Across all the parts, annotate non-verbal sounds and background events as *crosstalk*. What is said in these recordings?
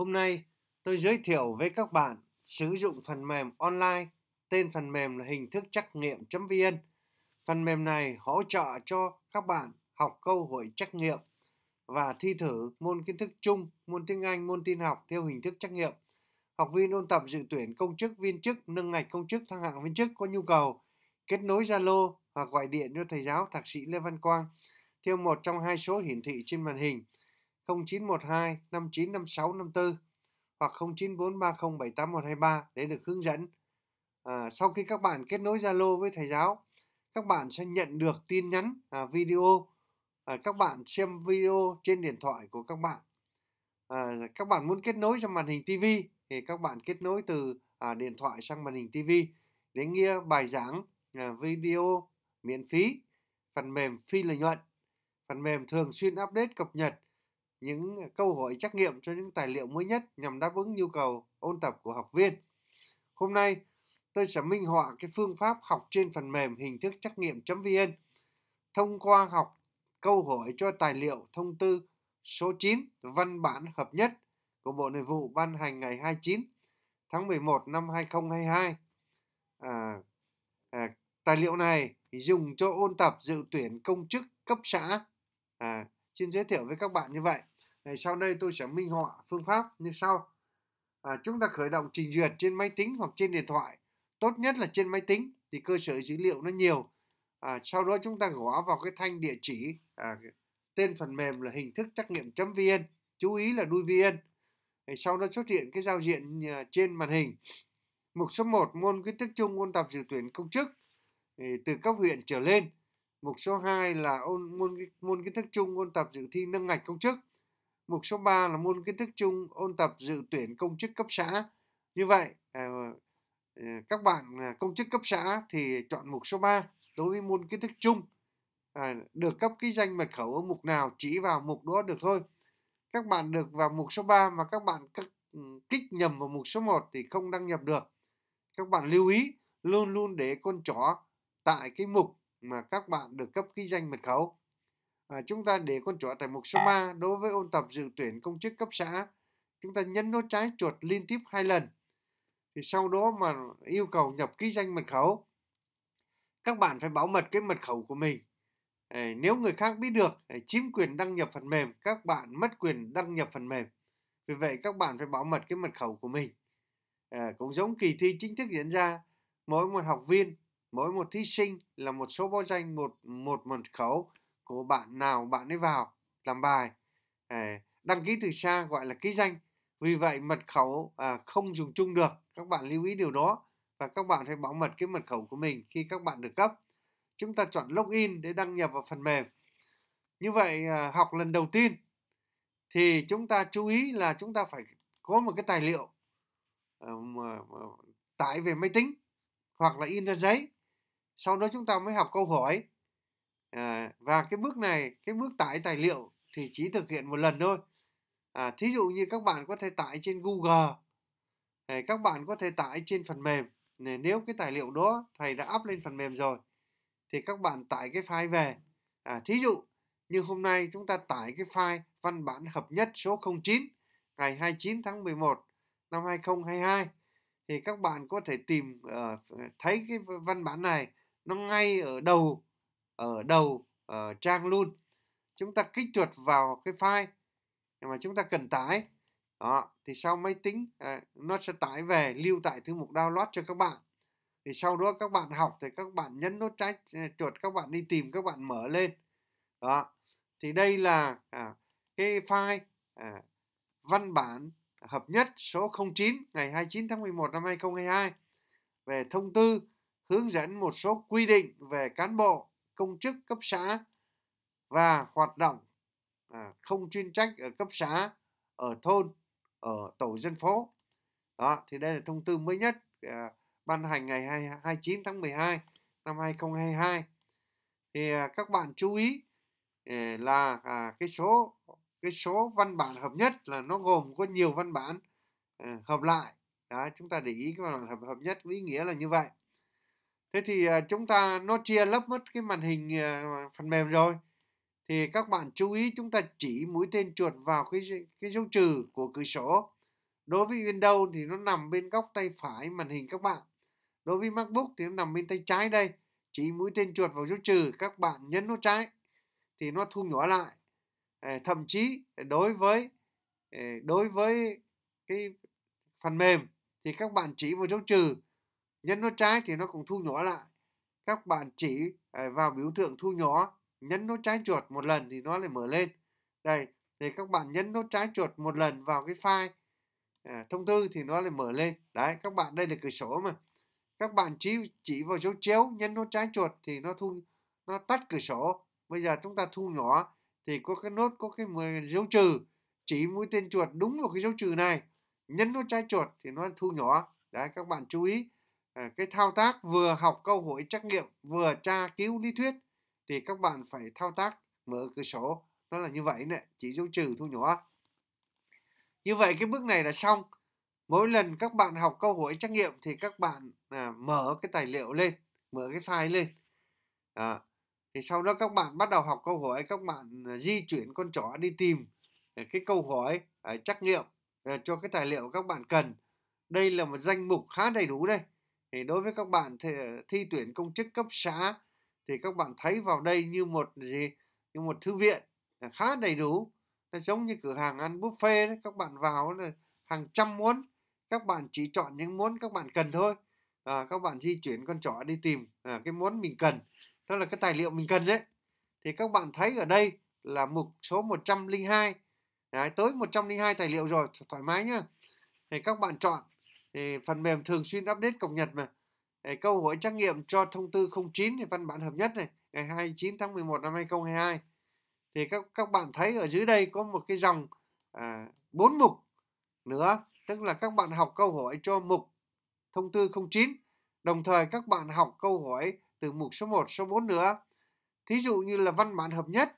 Hôm nay tôi giới thiệu với các bạn sử dụng phần mềm online, tên phần mềm là hình thức trắc nghiệm.vn. Phần mềm này hỗ trợ cho các bạn học câu hỏi trắc nghiệm và thi thử môn kiến thức chung, môn tiếng Anh, môn tin học theo hình thức trắc nghiệm. Học viên ôn tập dự tuyển công chức, viên chức, nâng ngạch công chức, thăng hạng viên chức có nhu cầu kết nối Zalo hoặc gọi điện cho thầy giáo Thạc sĩ Lê Văn Quang theo một trong hai số hiển thị trên màn hình 0912 5956 54 hoặc 0943078123 để được hướng dẫn. À, sau khi các bạn kết nối Zalo với thầy giáo, các bạn sẽ nhận được tin nhắn à, video. À, các bạn xem video trên điện thoại của các bạn. À, các bạn muốn kết nối sang màn hình TV thì các bạn kết nối từ à, điện thoại sang màn hình TV để nghe bài giảng à, video miễn phí, phần mềm phi lợi nhuận, phần mềm thường xuyên update cập nhật những à, câu hỏi trắc nghiệm cho những tài liệu mới nhất nhằm đáp ứng nhu cầu ôn tập của học viên. Hôm nay, tôi sẽ minh họa cái phương pháp học trên phần mềm hình thức trắc nghiệm.vn thông qua học câu hỏi cho tài liệu thông tư số 9 văn bản hợp nhất của Bộ Nội vụ ban hành ngày 29 tháng 11 năm 2022. À, à, tài liệu này dùng cho ôn tập dự tuyển công chức cấp xã. À, xin giới thiệu với các bạn như vậy. Thì sau đây tôi sẽ minh họa phương pháp như sau. À, chúng ta khởi động trình duyệt trên máy tính hoặc trên điện thoại. Tốt nhất là trên máy tính thì cơ sở dữ liệu nó nhiều. À, sau đó chúng ta gõ vào cái thanh địa chỉ à, tên phần mềm là hình thức trắc nghiệm.vn. Chú ý là đuôi vn. Thì sau đó xuất hiện cái giao diện à, trên màn hình. Mục số 1 môn kiến thức chung ôn tập dự tuyển công chức từ cấp huyện trở lên. Mục số 2 là ôn môn môn kiến thức chung ôn tập dự thi nâng ngạch công chức. Mục số 3 là môn kiến thức chung ôn tập dự tuyển công chức cấp xã. Như vậy ờ, ờ, các bạn công chức cấp xã thì chọn mục số 3 đối với môn kiến thức chung. Ờ, được cấp cái danh mật khẩu ở mục nào chỉ vào mục đó được thôi. Các bạn được vào mục số 3 mà các bạn ừ, kích nhầm vào mục số 1 thì không đăng nhập được. Các bạn lưu ý luôn luôn để con chó tại cái mục mà các bạn được cấp cái danh mật khẩu à, chúng ta để con chuột tại mục số 3 đối với ôn tập dự tuyển công chức cấp xã chúng ta nhấn nút trái chuột liên tiếp hai lần thì sau đó mà yêu cầu nhập ký danh mật khẩu các bạn phải bảo mật cái mật khẩu của mình à, nếu người khác biết được à, chiếm quyền đăng nhập phần mềm các bạn mất quyền đăng nhập phần mềm vì vậy các bạn phải bảo mật cái mật khẩu của mình à, cũng giống kỳ thi chính thức diễn ra mỗi một học viên mỗi một thí sinh là một số báo danh một một mật khẩu của bạn nào bạn ấy vào làm bài đăng ký từ xa gọi là ký danh vì vậy mật khẩu à, không dùng chung được các bạn lưu ý điều đó và các bạn hãy bảo mật cái mật khẩu của mình khi các bạn được cấp chúng ta chọn login để đăng nhập vào phần mềm như vậy à, học lần đầu tiên thì chúng ta chú ý là chúng ta phải có một cái tài liệu à, tải về máy tính hoặc là in ra giấy sau đó chúng ta mới học câu hỏi và cái bước này cái bước tải tài liệu thì chỉ thực hiện một lần thôi à, thí dụ như các bạn có thể tải trên Google à, các bạn có thể tải trên phần mềm này, nếu cái tài liệu đó thầy đã up lên phần mềm rồi thì các bạn tải cái file về à, thí dụ như hôm nay chúng ta tải cái file văn bản hợp nhất số 09 ngày 29 tháng 11 năm 2022 thì các bạn có thể tìm uh, thấy cái văn bản này nó ngay ở đầu ở đầu Ờ, trang luôn chúng ta kích chuột vào cái file mà chúng ta cần tải đó thì sau máy tính uh, nó sẽ tải về lưu tại thư mục download cho các bạn thì sau đó các bạn học thì các bạn nhấn nút trái ờ, chuột các bạn đi tìm các bạn mở lên đó thì đây là à, cái file à, văn bản hợp nhất số 09 ngày 29 tháng 11 năm 2022 về thông tư hướng dẫn một số quy định về cán bộ công chức cấp xã và hoạt động à, không chuyên trách ở cấp xã, ở thôn, ở tổ dân phố. Đó, thì đây là thông tư mới nhất à, ban hành ngày 2, 29 tháng 12 năm 2022. Thì à, các bạn chú ý là cái số cái số văn bản hợp nhất là nó gồm có nhiều văn bản hợp lại. Đó, chúng ta để ý cái văn bản hợp, hợp nhất ý nghĩa là như vậy thế thì à, chúng ta nó chia lấp mất cái màn hình à, phần mềm rồi thì các bạn chú ý chúng ta chỉ mũi tên chuột vào cái cái dấu trừ của cửa sổ đối với Windows thì nó nằm bên góc tay phải màn hình các bạn đối với MacBook thì nó nằm bên tay trái đây chỉ mũi tên chuột vào dấu trừ các bạn nhấn nút trái thì nó thu nhỏ lại ờ, thậm chí đối với ờ, đối với cái phần mềm thì các bạn chỉ vào dấu trừ nhấn nó trái thì nó cũng thu nhỏ lại các bạn chỉ ờ, vào biểu tượng thu nhỏ nhấn nốt trái chuột một lần thì nó lại mở lên đây thì các bạn nhấn nốt trái chuột một lần vào cái file ờ, thông thư thì nó lại mở lên đấy các bạn đây là cửa sổ mà các bạn chỉ chỉ vào dấu chéo nhấn nốt trái chuột thì nó thu nó tắt cửa sổ bây giờ chúng ta thu nhỏ thì có cái nốt có cái dấu trừ chỉ mũi tên chuột đúng vào cái dấu trừ này nhấn nút trái chuột thì nó thu nhỏ đấy các bạn chú ý À, cái thao tác vừa học câu hỏi trắc nghiệm vừa tra cứu lý thuyết thì các bạn phải thao tác mở cửa sổ nó là như vậy nè chỉ dấu trừ thu nhỏ như vậy cái bước này là xong mỗi lần các bạn học câu hỏi trắc nghiệm thì các bạn à, mở cái tài liệu lên mở cái file lên à, thì sau đó các bạn bắt đầu học câu hỏi các bạn à, di chuyển con chó đi tìm à, cái câu hỏi à, trắc nghiệm à, cho cái tài liệu các bạn cần đây là một danh mục khá đầy đủ đây thì đối với các bạn thi, ờ, thi tuyển công chức cấp xã thì các bạn thấy vào đây như một gì như một thư viện à, khá đầy đủ nó giống như cửa hàng ăn buffet đấy các bạn vào là hàng trăm món các bạn chỉ chọn những món các bạn cần thôi à, các bạn di chuyển con trỏ đi tìm à, cái món mình cần tức là cái tài liệu mình cần đấy thì các bạn thấy ở đây là mục số 102 đấy, tới 102 tài liệu rồi thoải mái nhá thì các bạn chọn thì phần mềm thường xuyên update cập nhật mà câu hỏi trắc nghiệm cho thông tư 09 thì văn bản hợp nhất này ngày 29 tháng 11 năm 2022 thì các các bạn thấy ở dưới đây có một cái dòng à, 4 mục nữa tức là các bạn học câu hỏi cho mục thông tư 09 đồng thời các bạn học câu hỏi từ mục số 1 số 4 nữa thí dụ như là văn bản hợp nhất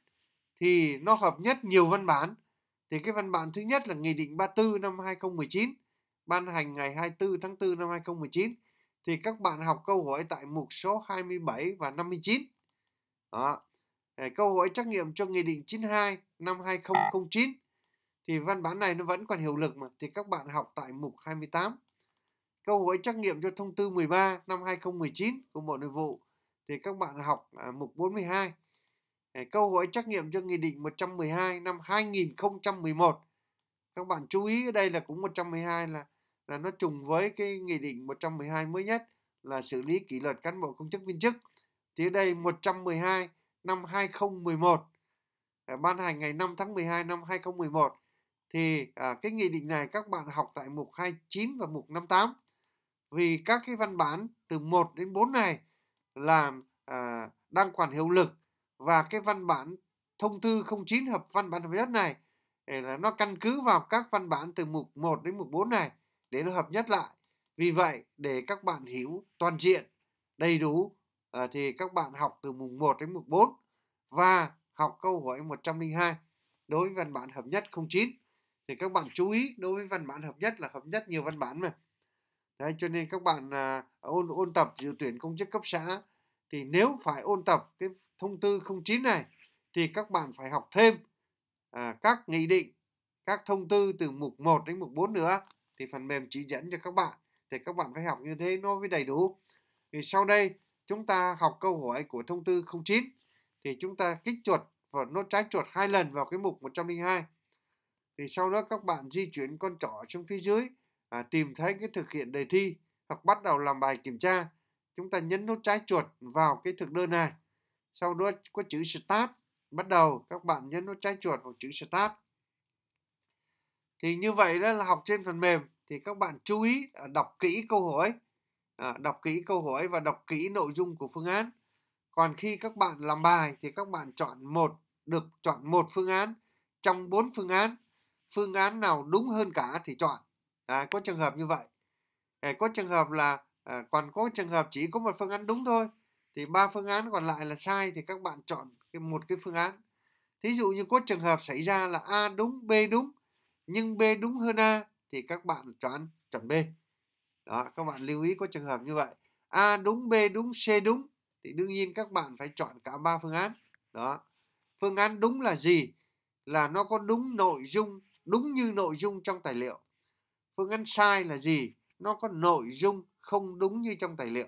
thì nó hợp nhất nhiều văn bản thì cái văn bản thứ nhất là Nghị định 34 năm 2019 ban hành ngày 24 tháng 4 năm 2019 thì các bạn học câu hỏi tại mục số 27 và 59. Đó. Ờ, câu hỏi trắc nghiệm cho Nghị định 92 năm 2009 thì văn bản này nó vẫn còn hiệu lực mà thì các bạn học tại mục 28. Câu hỏi trắc nghiệm cho thông tư 13 năm 2019 của Bộ Nội vụ thì các bạn học à, mục 42. Ờ, câu hỏi trắc nghiệm cho Nghị định 112 năm 2011. Các bạn chú ý ở đây là cũng 112 là là nó trùng với cái nghị định 112 mới nhất là xử lý kỷ luật cán bộ công chức viên chức. Thì đây 112 năm 2011 à, ban hành ngày 5 tháng 12 năm 2011 thì à, cái nghị định này các bạn học tại mục 29 và mục 58 vì các cái văn bản từ 1 đến 4 này là à, đang còn hiệu lực và cái văn bản thông tư 09 hợp văn bản hợp nhất này là nó căn cứ vào các văn bản từ mục 1 đến mục 4 này để nó hợp nhất lại. Vì vậy để các bạn hiểu toàn diện, đầy đủ ờ, thì các bạn học từ mùng 1 đến mùng 4 và học câu hỏi 102 đối với văn bản hợp nhất 09 thì các bạn chú ý đối với văn bản hợp nhất là hợp nhất nhiều văn bản mà. Đấy, cho nên các bạn à, ôn ôn tập dự tuyển công chức cấp xã thì nếu phải ôn tập cái thông tư 09 này thì các bạn phải học thêm à, các nghị định, các thông tư từ mục 1 đến mục 4 nữa thì phần mềm chỉ dẫn cho các bạn thì các bạn phải học như thế nó mới đầy đủ thì sau đây chúng ta học câu hỏi của thông tư 09 thì chúng ta kích chuột và nốt trái chuột hai lần vào cái mục 102 thì sau đó các bạn di chuyển con trỏ xuống phía dưới à, tìm thấy cái thực hiện đề thi hoặc bắt đầu làm bài kiểm tra chúng ta nhấn nút trái chuột vào cái thực đơn này sau đó có chữ start bắt đầu các bạn nhấn nút trái chuột vào chữ start thì như vậy đó là học trên phần mềm thì các bạn chú ý à, đọc kỹ câu hỏi à, đọc kỹ câu hỏi và đọc kỹ nội dung của phương án còn khi các bạn làm bài thì các bạn chọn một được chọn một phương án trong bốn phương án phương án nào đúng hơn cả thì chọn à, có trường hợp như vậy à, có trường hợp là à, còn có trường hợp chỉ có một phương án đúng thôi thì ba phương án còn lại là sai thì các bạn chọn cái, một cái phương án thí dụ như có trường hợp xảy ra là a đúng b đúng nhưng b đúng hơn a thì các bạn chọn chọn B. Đó, các bạn lưu ý có trường hợp như vậy. A đúng, B đúng, C đúng thì đương nhiên các bạn phải chọn cả ba phương án. Đó. Phương án đúng là gì? Là nó có đúng nội dung, đúng như nội dung trong tài liệu. Phương án sai là gì? Nó có nội dung không đúng như trong tài liệu.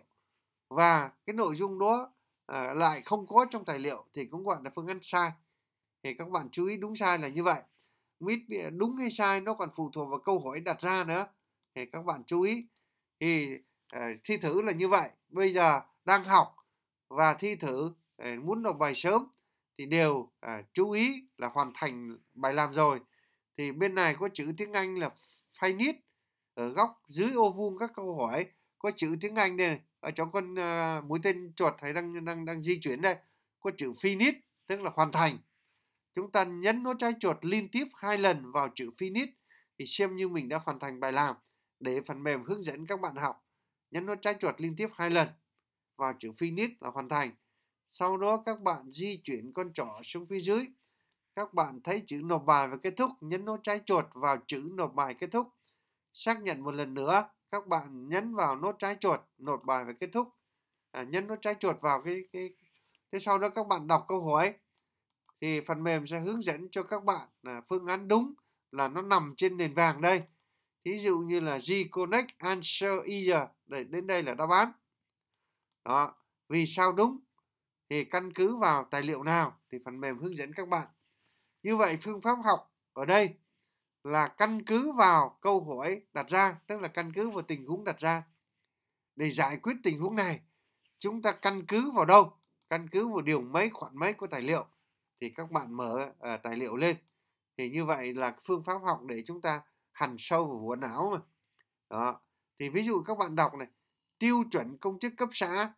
Và cái nội dung đó à, lại không có trong tài liệu thì cũng gọi là phương án sai. Thì các bạn chú ý đúng sai là như vậy mít à, đúng hay sai nó còn phụ thuộc vào câu hỏi đặt ra nữa thì các bạn chú ý thì à, thi thử là như vậy bây giờ đang học và thi thử à, muốn nộp bài sớm thì đều chú ý là hoàn thành bài làm rồi thì bên này có chữ tiếng Anh là finite ở góc dưới ô vuông các câu hỏi có chữ tiếng Anh đây này. ở chỗ con mũi tên chuột thấy đang đang đang di chuyển đây có chữ finish tức là hoàn thành chúng ta nhấn nút trái chuột liên tiếp hai lần vào chữ finish thì xem như mình đã hoàn thành bài làm để phần mềm hướng dẫn các bạn học nhấn nút trái chuột liên tiếp hai lần vào chữ finish là hoàn thành sau đó các bạn di chuyển con trỏ xuống phía dưới các bạn thấy chữ nộp bài và kết thúc nhấn nút trái chuột vào chữ nộp bài kết thúc xác nhận một lần nữa các bạn nhấn vào nốt trái chuột nộp bài và kết thúc à, nhấn nút trái chuột vào cái cái thế sau đó các bạn đọc câu hỏi thì phần mềm sẽ hướng dẫn cho các bạn là phương án đúng là nó nằm trên nền vàng đây thí dụ như là G-Connect Answer Either Đấy, đến đây là đáp án đó vì sao đúng thì căn cứ vào tài liệu nào thì phần mềm hướng dẫn các bạn như vậy phương pháp học ở đây là căn cứ vào câu hỏi đặt ra tức là căn cứ vào tình huống đặt ra để giải quyết tình huống này chúng ta căn cứ vào đâu căn cứ vào điều mấy khoản mấy của tài liệu thì các bạn mở à, tài liệu lên thì như vậy là phương pháp học để chúng ta hằn sâu vào quần áo mà đó thì ví dụ các bạn đọc này tiêu chuẩn công chức cấp xã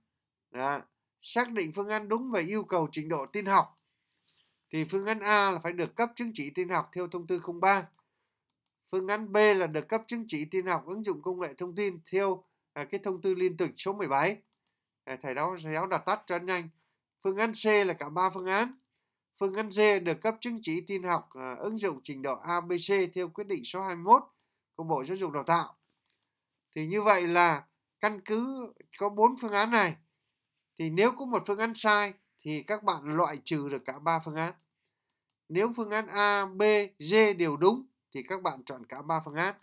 đó. xác định phương án đúng về yêu cầu trình độ tin học thì phương án A là phải được cấp chứng chỉ tin học theo thông tư 03 phương án B là được cấp chứng chỉ tin học ứng dụng công nghệ thông tin theo à, cái thông tư liên tịch số 17 à, thầy đó giáo đặt tắt cho nhanh phương án C là cả ba phương án Phương Ngân Dê được cấp chứng chỉ tin học ờ, ứng dụng trình độ ABC theo quyết định số 21 của Bộ Giáo dục Đào tạo. Thì như vậy là căn cứ có bốn phương án này. Thì nếu có một phương án sai thì các bạn loại trừ được cả ba phương án. Nếu phương án A, B, D đều đúng thì các bạn chọn cả ba phương án.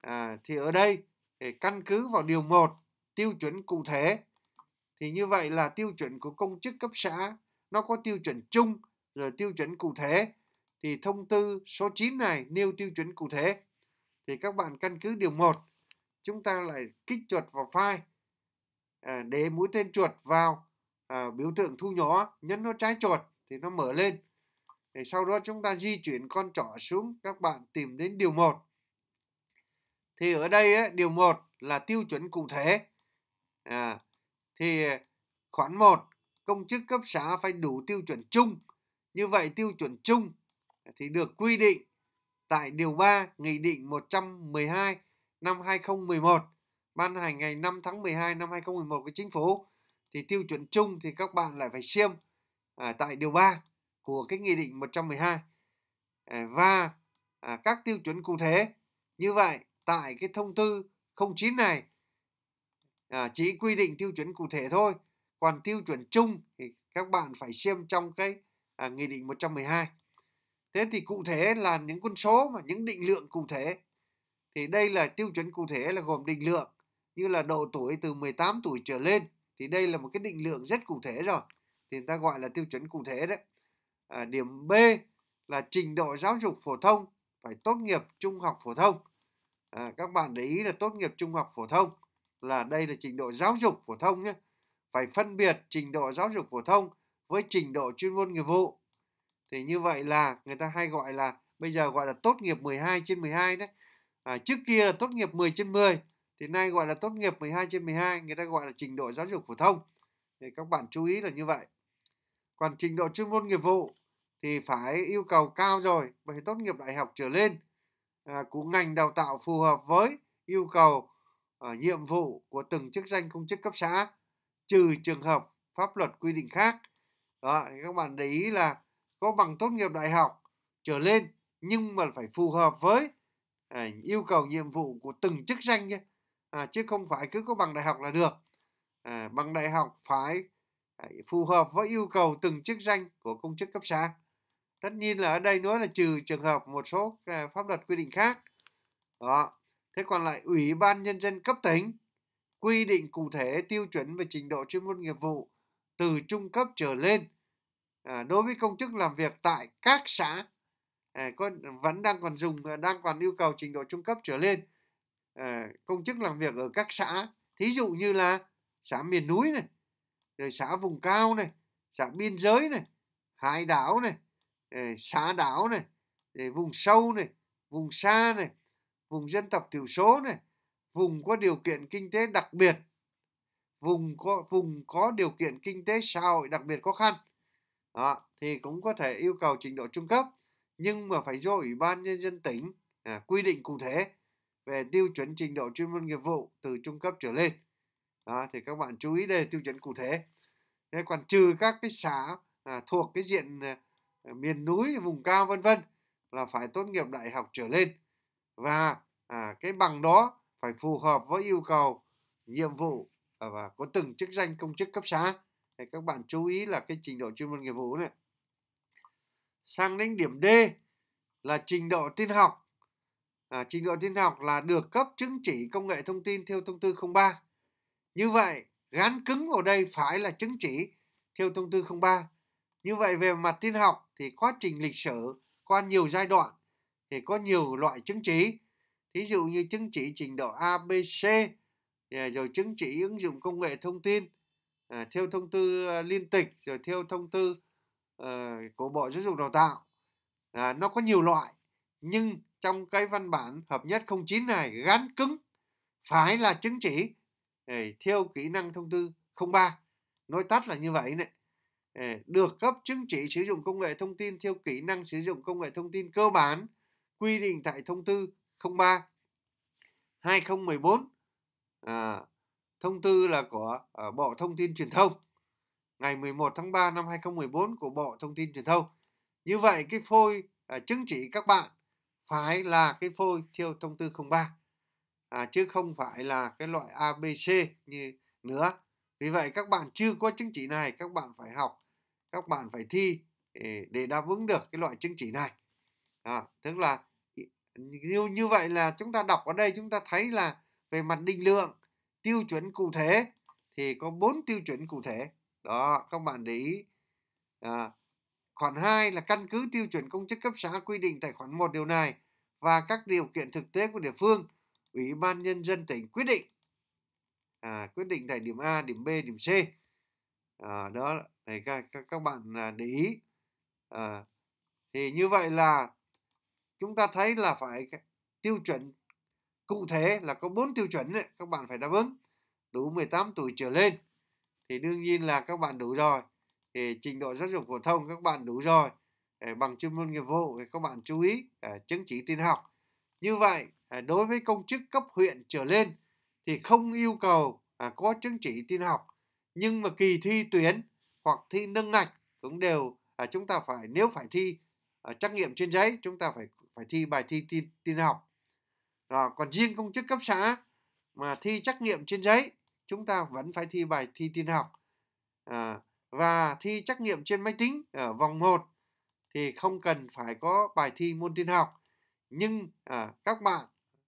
À, thì ở đây để căn cứ vào điều 1 tiêu chuẩn cụ thể thì như vậy là tiêu chuẩn của công chức cấp xã nó có tiêu chuẩn chung rồi tiêu chuẩn cụ thể thì thông tư số 9 này nêu tiêu chuẩn cụ thể thì các bạn căn cứ điều 1 chúng ta lại kích chuột vào file à, để mũi tên chuột vào à, biểu tượng thu nhỏ nhấn nó trái chuột thì nó mở lên thì sau đó chúng ta di chuyển con trỏ xuống các bạn tìm đến điều 1 thì ở đây ấy, điều 1 là tiêu chuẩn cụ thể à, thì à, khoản 1 công chức cấp xã phải đủ tiêu chuẩn chung như vậy tiêu chuẩn chung thì được quy định tại điều 3 Nghị định 112 năm 2011 ban hành ngày 5 tháng 12 năm 2011 của chính phủ thì tiêu chuẩn chung thì các bạn lại phải xem à, tại điều 3 của cái nghị định 112 à, ờ, và à, các tiêu chuẩn cụ thể như vậy tại cái thông tư 09 này à, chỉ quy định tiêu chuẩn cụ thể thôi còn tiêu chuẩn chung thì các bạn phải xem trong cái à, nghị định 112 thế thì cụ thể là những con số mà những định lượng cụ thể thì đây là tiêu chuẩn cụ thể là gồm định lượng như là độ tuổi từ 18 tuổi trở lên thì đây là một cái định lượng rất cụ thể rồi thì người ta gọi là tiêu chuẩn cụ thể đấy à, điểm B là trình độ giáo dục phổ thông phải tốt nghiệp trung học phổ thông à, các bạn để ý là tốt nghiệp trung học phổ thông là đây là trình độ giáo dục phổ thông nhé phải phân biệt trình độ giáo dục phổ thông với trình độ chuyên môn nghiệp vụ thì như vậy là người ta hay gọi là bây giờ gọi là tốt nghiệp 12 trên 12 đấy à, trước kia là tốt nghiệp 10 trên 10 thì nay gọi là tốt nghiệp 12 trên 12 người ta gọi là trình độ giáo dục phổ thông thì các bạn chú ý là như vậy còn trình độ chuyên môn nghiệp vụ thì phải yêu cầu cao rồi phải tốt nghiệp đại học trở lên à, của ngành đào tạo phù hợp với yêu cầu à, nhiệm vụ của từng chức danh công chức cấp xã trừ trường hợp pháp luật quy định khác đó các bạn để ý là có bằng tốt nghiệp đại học trở lên nhưng mà phải phù hợp với à, yêu cầu nhiệm vụ của từng chức danh nhé. À, chứ không phải cứ có bằng đại học là được à, bằng đại học phải à, phù hợp với yêu cầu từng chức danh của công chức cấp xã tất nhiên là ở đây nói là trừ trường hợp một số à, pháp luật quy định khác đó thế còn lại ủy ban nhân dân cấp tỉnh quy định cụ thể tiêu chuẩn về trình độ chuyên môn nghiệp vụ từ trung cấp trở lên à, đối với công chức làm việc tại các xã à, có vẫn đang còn dùng à, đang còn yêu cầu trình độ trung cấp trở lên à, công chức làm việc ở các xã thí dụ như là xã miền núi này rồi xã vùng cao này xã biên giới này hải đảo này à, xã đảo này vùng sâu này vùng xa này vùng dân tộc thiểu số này vùng có điều kiện kinh tế đặc biệt vùng có vùng có điều kiện kinh tế xã hội đặc biệt khó khăn đó, thì cũng có thể yêu cầu trình độ trung cấp nhưng mà phải do ủy ban nhân dân tỉnh à, quy định cụ thể về tiêu chuẩn trình độ chuyên môn nghiệp vụ từ trung cấp trở lên đó, thì các bạn chú ý đây tiêu chuẩn cụ thể thế còn trừ các cái xã à, thuộc cái diện à, à miền núi vùng cao vân vân là phải tốt nghiệp đại học trở lên và à, cái bằng đó phải phù hợp với yêu cầu nhiệm vụ Ờ, và có từng chức danh công chức cấp xã thì các bạn chú ý là cái trình độ chuyên môn nghiệp vụ này sang đến điểm D là trình độ tin học à, trình độ tin học là được cấp chứng chỉ công nghệ thông tin theo thông tư 03 như vậy gắn cứng vào đây phải là chứng chỉ theo thông tư 03 như vậy về mặt tin học thì quá trình lịch sử qua nhiều giai đoạn thì có nhiều loại chứng chỉ thí dụ như chứng chỉ trình độ ABC Ờ, rồi chứng chỉ ứng dụng công nghệ thông tin à, theo thông tư ờ, liên tịch rồi theo thông tư uh, của bộ giáo dục đào tạo à, nó có nhiều loại nhưng trong cái văn bản hợp nhất 09 này gắn cứng phải là chứng chỉ để theo kỹ năng thông tư 03 nói tắt là như vậy này được cấp chứng chỉ sử dụng công nghệ thông tin theo kỹ năng sử dụng công nghệ thông tin cơ bản quy định tại thông tư 03 2014 à, thông tư là của à, Bộ Thông tin Truyền thông ngày 11 tháng 3 năm 2014 của Bộ Thông tin Truyền thông. Như vậy cái phôi à, chứng chỉ các bạn phải là cái phôi theo thông tư 03 à, chứ không phải là cái loại ABC như nữa. Vì vậy các bạn chưa có chứng chỉ này các bạn phải học, các bạn phải thi để đáp ứng được cái loại chứng chỉ này. À, tức là như như vậy là chúng ta đọc ở đây chúng ta thấy là về mặt định lượng tiêu chuẩn cụ thể thì có bốn tiêu chuẩn cụ thể đó các bạn để ý à, khoản 2 là căn cứ tiêu chuẩn công chức cấp xã quy định tại khoản 1 điều này và các điều kiện thực tế của địa phương ủy ban nhân dân tỉnh quyết định à, quyết định tại điểm A điểm B điểm C à, đó thì các, các, các bạn à, để ý à, thì như vậy là chúng ta thấy là phải tiêu chuẩn cụ thể là có bốn tiêu chuẩn ấy, các bạn phải đáp ứng đủ 18 tuổi trở lên thì đương nhiên là các bạn đủ rồi thì trình độ giáo dục phổ thông các bạn đủ rồi để bằng chuyên môn nghiệp vụ thì các bạn chú ý à, chứng chỉ tin học như vậy à, đối với công chức cấp huyện trở lên thì không yêu cầu à, có chứng chỉ tin học nhưng mà kỳ thi tuyển hoặc thi nâng ngạch cũng đều chúng ta phải nếu phải thi trắc nghiệm trên giấy chúng ta phải phải thi bài thi tin tin học rồi ờ, còn riêng công chức cấp xã mà thi trắc nghiệm trên giấy chúng ta vẫn phải thi bài thi tin học à, và thi trắc nghiệm trên máy tính ở vòng 1 thì không cần phải có bài thi môn tin học nhưng à, các bạn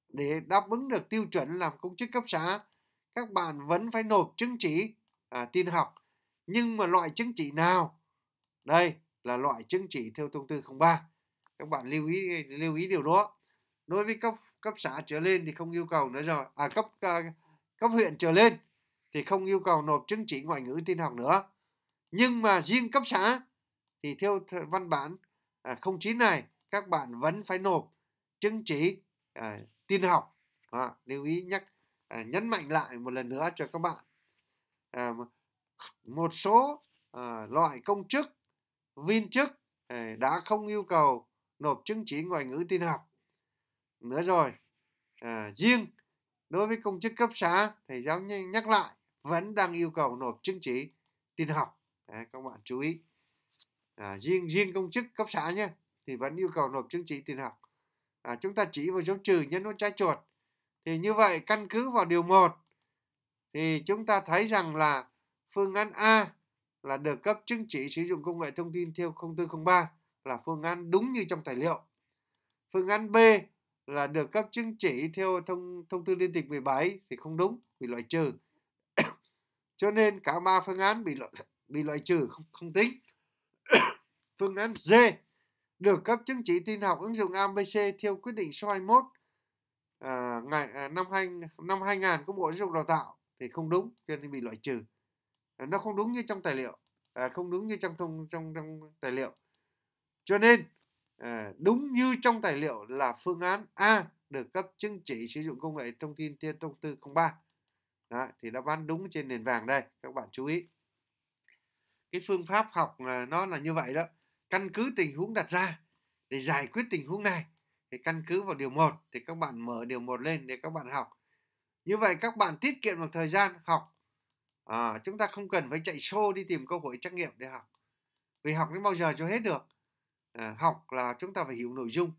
để đáp ứng được tiêu chuẩn làm công chức cấp xã các bạn vẫn phải nộp chứng chỉ à, tin học nhưng mà loại chứng chỉ nào đây là loại chứng chỉ theo thông tư 03 các bạn lưu ý lưu ý điều đó đối với cấp cấp xã trở lên thì không yêu cầu nữa rồi à cấp à, cấp huyện trở lên thì không yêu cầu nộp chứng chỉ ngoại ngữ tin học nữa nhưng mà riêng cấp xã thì theo văn bản à, 09 này các bạn vẫn phải nộp chứng chỉ à, tin học à, lưu ý nhắc à, nhấn mạnh lại một lần nữa cho các bạn à, một số à, loại công chức viên chức à, đã không yêu cầu nộp chứng chỉ ngoại ngữ tin học nữa rồi à, riêng đối với công chức cấp xã thầy giáo nhắc lại vẫn đang yêu cầu nộp chứng chỉ tin học à, các bạn chú ý à, riêng riêng công chức cấp xã nhé thì vẫn yêu cầu nộp chứng chỉ tin học à, chúng ta chỉ vào dấu trừ nhân với trái chuột thì như vậy căn cứ vào điều 1 thì chúng ta thấy rằng là phương án A là được cấp chứng chỉ sử dụng công nghệ thông tin theo 0403 là phương án đúng như trong tài liệu. Phương án B là được cấp chứng chỉ theo thông thông tư liên tịch 17 thì không đúng bị loại trừ *coughs* cho nên cả ba phương án bị loại bị loại trừ không không tính *coughs* phương án D được cấp chứng chỉ tin học ứng dụng ABC theo quyết định số 21 à, ngày à, năm hai năm 2000 của Bộ Giáo dục Đào tạo thì không đúng cho nên bị loại trừ à, nó không đúng như trong tài liệu à, không đúng như trong thông trong trong tài liệu cho nên À, đúng như trong tài liệu là phương án A được cấp chứng chỉ sử dụng công nghệ thông tin tiên thông tư 03 Đó, thì đáp án đúng trên nền vàng đây các bạn chú ý cái phương pháp học nó là như vậy đó căn cứ tình huống đặt ra để giải quyết tình huống này thì căn cứ vào điều 1 thì các bạn mở điều 1 lên để các bạn học như vậy các bạn tiết kiệm được thời gian học à, chúng ta không cần phải chạy xô đi tìm cơ hội trắc nghiệm để học vì học đến bao giờ cho hết được Ờ, học là chúng ta phải hiểu nội dung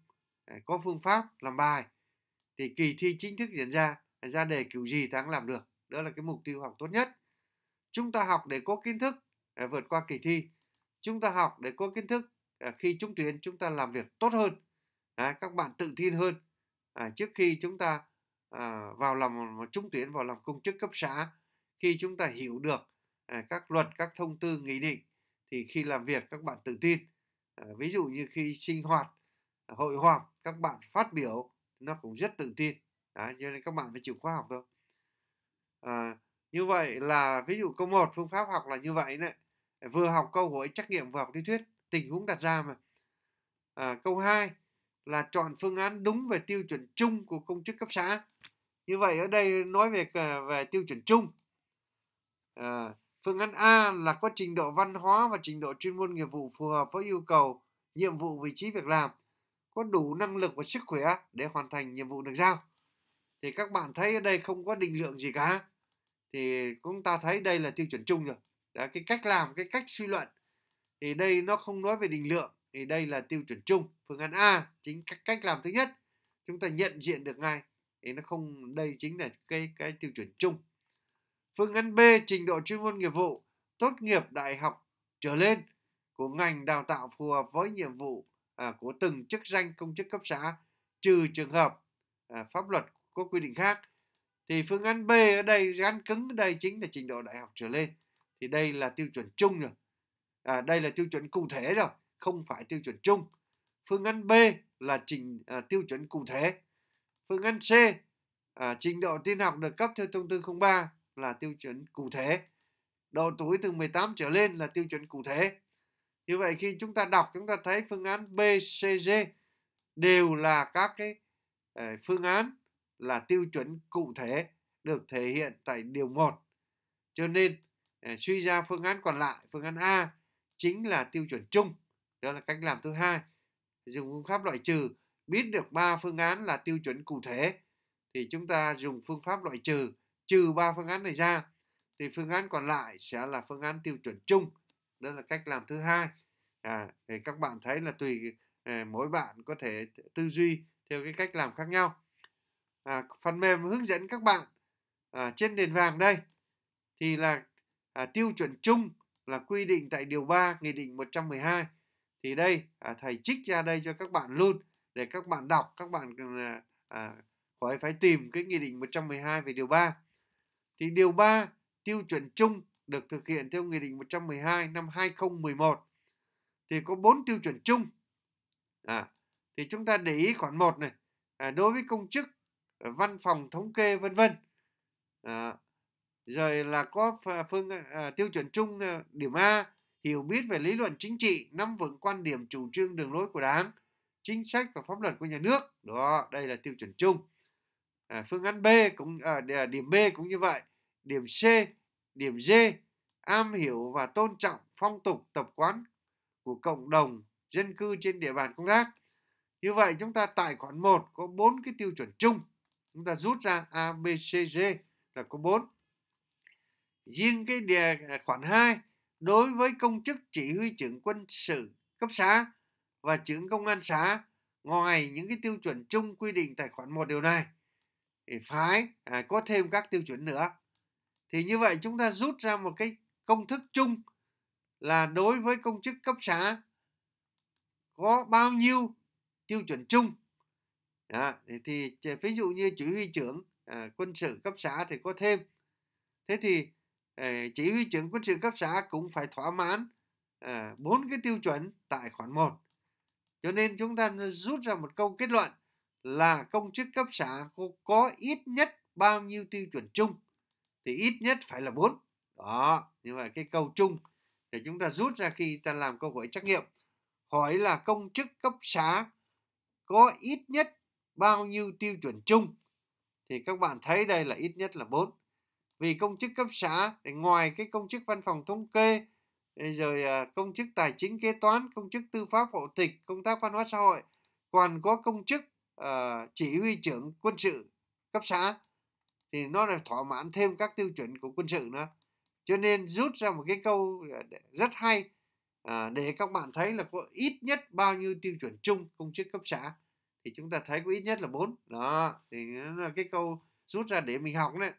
ờ, có phương pháp làm bài thì kỳ thi chính thức diễn ra ra đề kiểu gì ta cũng làm được đó là cái mục tiêu học tốt nhất chúng ta học để có kiến thức à, vượt qua kỳ thi chúng ta học để có kiến thức khi trúng tuyển chúng ta làm việc tốt hơn à, các bạn tự tin hơn à, trước khi chúng ta à, vào làm trúng tuyển vào làm công chức cấp xã khi chúng ta hiểu được các luật các thông tư nghị định thì khi làm việc các bạn tự tin Ờ, ví dụ như khi sinh hoạt ờ, hội họp các bạn phát biểu nó cũng rất tự tin Đấy, cho nên các bạn phải chịu khóa học thôi à, như vậy là ví dụ câu 1 phương pháp học là như vậy đấy vừa học câu hỏi trắc nghiệm vừa học lý thuyết tình huống đặt ra mà à, câu 2 là chọn phương án đúng về tiêu chuẩn chung của công chức cấp xã như vậy ở đây nói về về tiêu chuẩn chung à, Phương án A là có trình độ văn hóa và trình độ chuyên môn nghiệp vụ phù hợp với yêu cầu, nhiệm vụ vị trí việc làm, có đủ năng lực và sức khỏe để hoàn thành nhiệm vụ được giao. Thì các bạn thấy ở đây không có định lượng gì cả. Thì chúng ta thấy đây là tiêu chuẩn chung rồi. Đó, cái cách làm, cái cách suy luận. Thì đây nó không nói về định lượng. Thì đây là tiêu chuẩn chung. Phương án A chính cách, làm thứ nhất. Chúng ta nhận diện được ngay. Thì nó không, đây chính là cái cái tiêu chuẩn chung Phương án B trình độ chuyên môn nghiệp vụ, tốt nghiệp đại học trở lên của ngành đào tạo phù hợp với nhiệm vụ à, của từng chức danh công chức cấp xã trừ trường hợp à, pháp luật có quy định khác thì phương án B ở đây gắn cứng ở đây chính là trình độ đại học trở lên thì đây là tiêu chuẩn chung rồi à, đây là tiêu chuẩn cụ thể rồi không phải tiêu chuẩn chung phương án B là trình à, tiêu chuẩn cụ thể phương án C à, trình độ tin học được cấp theo thông tư 03 là tiêu chuẩn cụ thể độ tuổi từ 18 trở lên là tiêu chuẩn cụ thể như vậy khi chúng ta đọc chúng ta thấy phương án B, C, D đều là các cái ờ, phương án là tiêu chuẩn cụ thể được thể hiện tại điều 1. Cho nên ờ, suy ra phương án còn lại, phương án A chính là tiêu chuẩn chung. Đó là cách làm thứ hai. Dùng phương pháp loại trừ biết được ba phương án là tiêu chuẩn cụ thể thì chúng ta dùng phương pháp loại trừ trừ ba phương án này ra thì phương án còn lại sẽ là phương án tiêu chuẩn chung đó là cách làm thứ hai à, thì các bạn thấy là tùy à, mỗi bạn có thể tư duy theo cái cách làm khác nhau à, phần mềm hướng dẫn các bạn à, trên nền vàng đây thì là à, tiêu chuẩn chung là quy định tại điều 3 nghị định 112 thì đây à, thầy trích ra đây cho các bạn luôn để các bạn đọc các bạn à, à khỏi phải tìm cái nghị định 112 về điều 3 thì điều 3 tiêu chuẩn chung được thực hiện theo Nghị định 112 năm 2011 thì có bốn tiêu chuẩn chung. À, thì chúng ta để ý khoản 1 này à, đối với công chức à, văn phòng thống kê vân vân à, rồi là có phương à, tiêu chuẩn chung à, điểm A hiểu biết về lý luận chính trị nắm vững quan điểm chủ trương đường lối của đảng chính sách và pháp luật của nhà nước đó đây là tiêu chuẩn chung à, phương án B cũng à, à, điểm B cũng như vậy điểm C điểm D am hiểu và tôn trọng phong tục tập quán của cộng đồng dân cư trên địa bàn công tác như vậy chúng ta tại khoản 1 có bốn cái tiêu chuẩn chung chúng ta rút ra A B C D là có 4 riêng cái đề à, khoản 2 đối với công chức chỉ huy trưởng quân sự cấp xã và trưởng công an xã ngoài những cái tiêu chuẩn chung quy định tại khoản 1 điều này thì phải à, có thêm các tiêu chuẩn nữa thì như vậy chúng ta rút ra một cái công thức chung là đối với công chức cấp xã có bao nhiêu tiêu chuẩn chung à, thì, thì ví dụ như chỉ huy trưởng à, quân sự cấp xã thì có thêm thế thì à, chỉ huy trưởng quân sự cấp xã cũng phải thỏa mãn à, bốn à, cái tiêu chuẩn tại khoản 1 cho nên chúng ta rút ra một câu kết luận là công chức cấp xã có ít nhất bao nhiêu tiêu chuẩn chung thì ít nhất phải là 4 đó như vậy cái câu chung để chúng ta rút ra khi ta làm câu hỏi trắc nghiệm hỏi là công chức cấp xã có ít nhất bao nhiêu tiêu chuẩn chung thì các bạn thấy đây là ít nhất là 4 vì công chức cấp xã thì ngoài cái công chức văn phòng thống kê rồi à, công chức tài chính kế toán công chức tư pháp hộ tịch công tác văn hóa xã hội còn có công chức Ờ, chỉ huy trưởng quân sự cấp xã thì nó là thỏa mãn thêm các tiêu chuẩn của quân sự nữa cho nên rút ra một cái câu ờ, rất hay à, để các bạn thấy là có ít nhất bao nhiêu tiêu chuẩn chung công chức cấp xã thì chúng ta thấy có ít nhất là bốn đó thì nó là cái câu rút ra để mình học đấy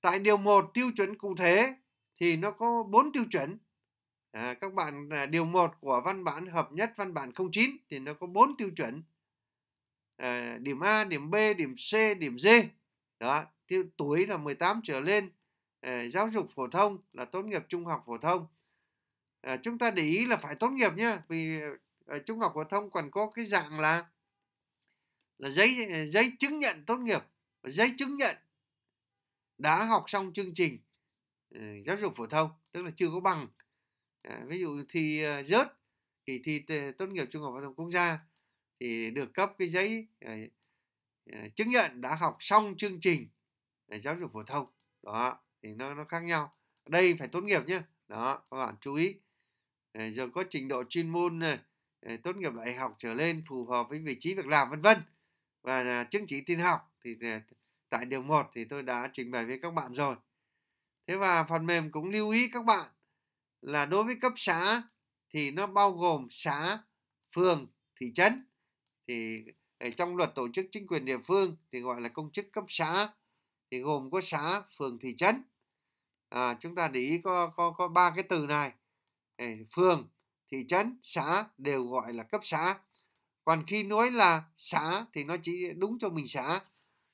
tại điều 1 tiêu chuẩn cụ thể thì nó có bốn tiêu chuẩn à, các bạn à, điều 1 của văn bản hợp nhất văn bản 09 thì nó có bốn tiêu chuẩn Ờ, điểm A, điểm B, điểm C, điểm D. Đó, tuổi là 18 trở lên, ờ, giáo dục phổ thông là tốt nghiệp trung học phổ thông. Ờ, chúng ta để ý là phải tốt nghiệp nhé, vì trung học phổ thông còn có cái dạng là là giấy giấy chứng nhận tốt nghiệp, giấy chứng nhận đã học xong chương trình giáo dục phổ thông, tức là chưa có bằng. ví dụ thi rớt kỳ thi tốt nghiệp trung học phổ thông quốc gia thì được cấp cái giấy ờ, ờ, chứng nhận đã học xong chương trình ờ, giáo dục phổ thông đó thì nó nó khác nhau đây phải tốt nghiệp nhé đó các bạn chú ý rồi có trình độ chuyên môn tốt nghiệp đại học trở lên phù hợp với vị trí việc làm vân vân và chứng chỉ tin học thì tại điều 1 thì tôi đã trình bày với các bạn rồi thế và phần mềm cũng lưu ý các bạn là đối với cấp xã thì nó bao gồm xã phường thị trấn thì ờ, trong luật tổ chức chính quyền địa phương thì gọi là công chức cấp xã thì gồm có xã phường thị trấn à, chúng ta để ý có có có ba cái từ này phường thị trấn xã đều gọi là cấp xã còn khi nói là xã thì nó chỉ đúng cho mình xã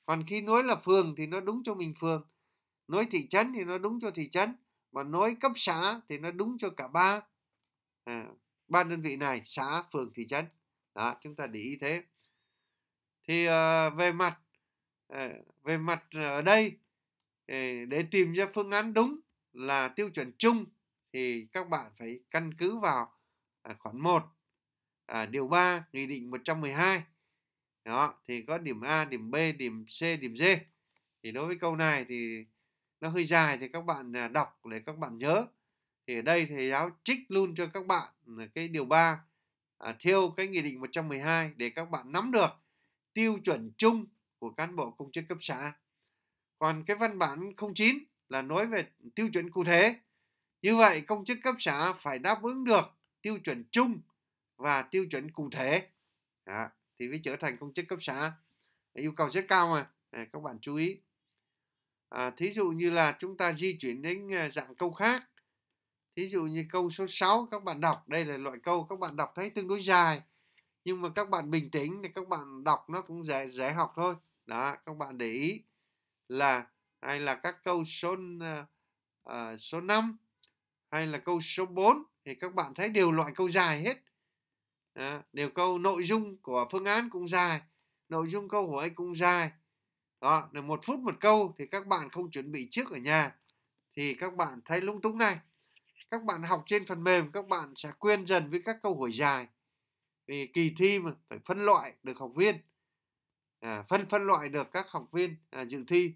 còn khi nói là phường thì nó đúng cho mình phường nói thị trấn thì nó đúng cho thị trấn mà nói cấp xã thì nó đúng cho cả ba à, ba đơn vị này xã phường thị trấn đó chúng ta để ý thế thì uh, về mặt uh, về mặt ở đây ờ, để tìm ra phương án đúng là tiêu chuẩn chung thì các bạn phải căn cứ vào à, khoản 1 à, điều 3 nghị định 112 đó thì có điểm A điểm B điểm C điểm D thì đối với câu này thì nó hơi dài thì các bạn à, đọc để các bạn nhớ thì ở đây thầy giáo trích luôn cho các bạn cái điều 3 à, theo cái nghị định 112 để các bạn nắm được tiêu chuẩn chung của cán bộ công chức cấp xã. Còn cái văn bản 09 là nói về tiêu chuẩn cụ thể. Như vậy công chức cấp xã phải đáp ứng được tiêu chuẩn chung và tiêu chuẩn cụ thể. Đó, thì mới trở thành công chức cấp xã. Yêu cầu rất cao mà, à, các bạn chú ý. À, thí dụ như là chúng ta di chuyển đến à, dạng câu khác thí dụ như câu số 6 các bạn đọc đây là loại câu các bạn đọc thấy tương đối dài nhưng mà các bạn bình tĩnh thì các bạn đọc nó cũng dễ dễ học thôi đó các bạn để ý là hay là các câu số uh, số 5 hay là câu số 4 thì các bạn thấy đều loại câu dài hết đó, đều câu nội dung của phương án cũng dài nội dung câu hỏi cũng dài đó là một phút một câu thì các bạn không chuẩn bị trước ở nhà thì các bạn thấy lung túng này các bạn học trên phần mềm các bạn sẽ quen dần với các câu hỏi dài vì kỳ thi mà phải phân loại được học viên à, phân phân loại được các học viên à, dự thi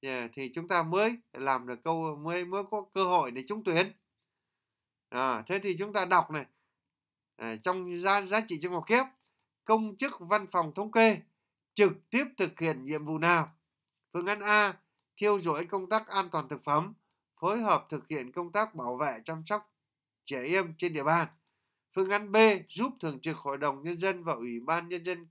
yeah, dạ, thì chúng ta mới làm được câu mới mới có cơ hội để trúng tuyển à, thế thì chúng ta đọc này à, trong giá giá trị trong học kiếp công chức văn phòng thống kê trực tiếp thực hiện nhiệm vụ nào phương án a thiêu rỗi công tác an toàn thực phẩm phối hợp thực hiện công tác bảo vệ chăm sóc trẻ em trên địa bàn. Phương án B giúp Thường trực Hội đồng Nhân dân và Ủy ban Nhân dân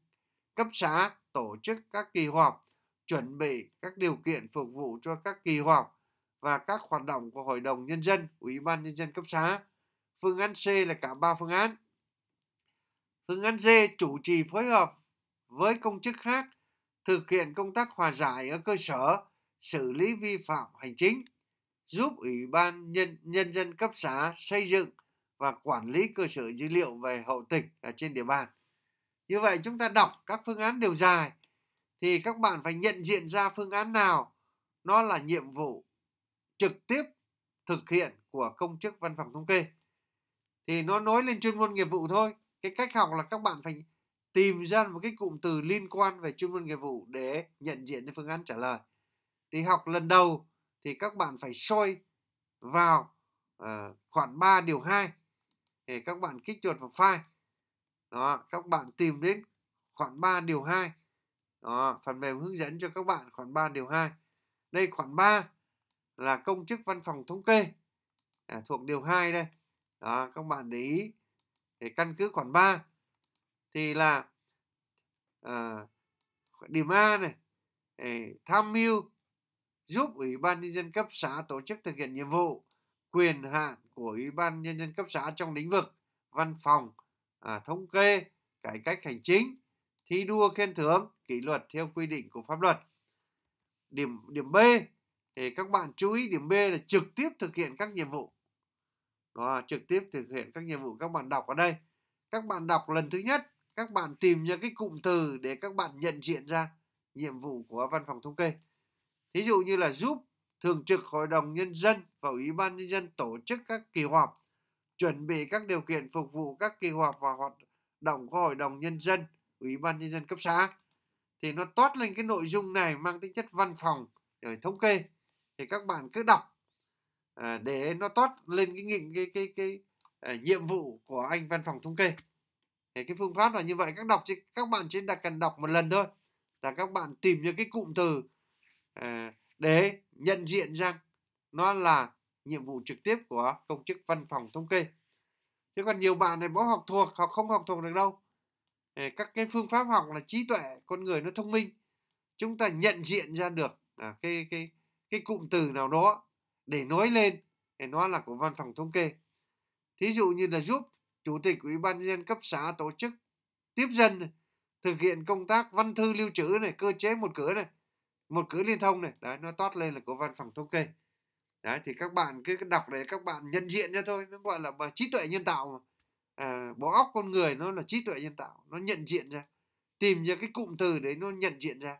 cấp xã tổ chức các kỳ họp, chuẩn bị các điều kiện phục vụ cho các kỳ họp và các hoạt động của Hội đồng Nhân dân, Ủy ban Nhân dân cấp xã. Phương án C là cả ba phương án. Phương án D chủ trì phối hợp với công chức khác thực hiện công tác hòa giải ở cơ sở, xử lý vi phạm hành chính giúp Ủy ban Nhân, Nhân dân cấp xã xây dựng và quản lý cơ sở dữ liệu về hậu tịch ở trên địa bàn. Như vậy chúng ta đọc các phương án đều dài thì các bạn phải nhận diện ra phương án nào nó là nhiệm vụ trực tiếp thực hiện của công chức văn phòng thống kê. Thì nó nói lên chuyên môn nghiệp vụ thôi. Cái cách học là các bạn phải tìm ra một cái cụm từ liên quan về chuyên môn nghiệp vụ để nhận diện phương án trả lời. Thì học lần đầu thì các bạn phải soi vào uh, khoảng 3 điều 2 thì các bạn kích chuột vào file đó các bạn tìm đến khoảng 3 điều 2 đó phần mềm hướng dẫn cho các bạn khoảng 3 điều 2 đây khoảng 3 là công chức văn phòng thống kê à, thuộc điều 2 đây đó các bạn để ý để căn cứ khoản 3 thì là à, điểm A này tham mưu giúp Ủy ban Nhân dân cấp xã tổ chức thực hiện nhiệm vụ, quyền hạn của Ủy ban Nhân dân cấp xã trong lĩnh vực văn phòng, à, thống kê, cải cách hành chính, thi đua khen thưởng, kỷ luật theo quy định của pháp luật. Điểm điểm B thì các bạn chú ý điểm B là trực tiếp thực hiện các nhiệm vụ. Đó, trực tiếp thực hiện các nhiệm vụ các bạn đọc ở đây. Các bạn đọc lần thứ nhất, các bạn tìm những cái cụm từ để các bạn nhận diện ra nhiệm vụ của văn phòng thống kê thí dụ như là giúp thường trực hội đồng nhân dân và ủy ban nhân dân tổ chức các kỳ họp chuẩn bị các điều kiện phục vụ các kỳ họp và hoạt động của hội đồng nhân dân ủy ban nhân dân cấp xã thì nó toát lên cái nội dung này mang tính chất văn phòng rồi thống kê thì các bạn cứ đọc à, để nó toát lên cái cái cái cái, cái à, nhiệm vụ của anh văn phòng thống kê thì cái phương pháp là như vậy các đọc chỉ các bạn chỉ đặt cần đọc một lần thôi là các bạn tìm những cái cụm từ À, để nhận diện rằng nó là nhiệm vụ trực tiếp của công chức văn phòng thống kê chứ còn nhiều bạn này bỏ học thuộc học không học thuộc được đâu các cái phương pháp học là trí tuệ con người nó thông minh chúng ta nhận diện ra được à, cái cái cái cụm từ nào đó để nói lên để nó là của văn phòng thống kê thí dụ như là giúp chủ tịch ủy ban nhân dân cấp xã tổ chức tiếp dân thực hiện công tác văn thư lưu trữ này cơ chế một cửa này một cứ liên thông này đấy nó toát lên là có văn phòng thống kê đấy thì các bạn cứ đọc để các bạn nhận diện ra thôi nó gọi là trí tuệ nhân tạo mà. À, ờ, bộ óc con người nó là trí tuệ nhân tạo nó nhận diện ra tìm ra cái cụm từ đấy nó nhận diện ra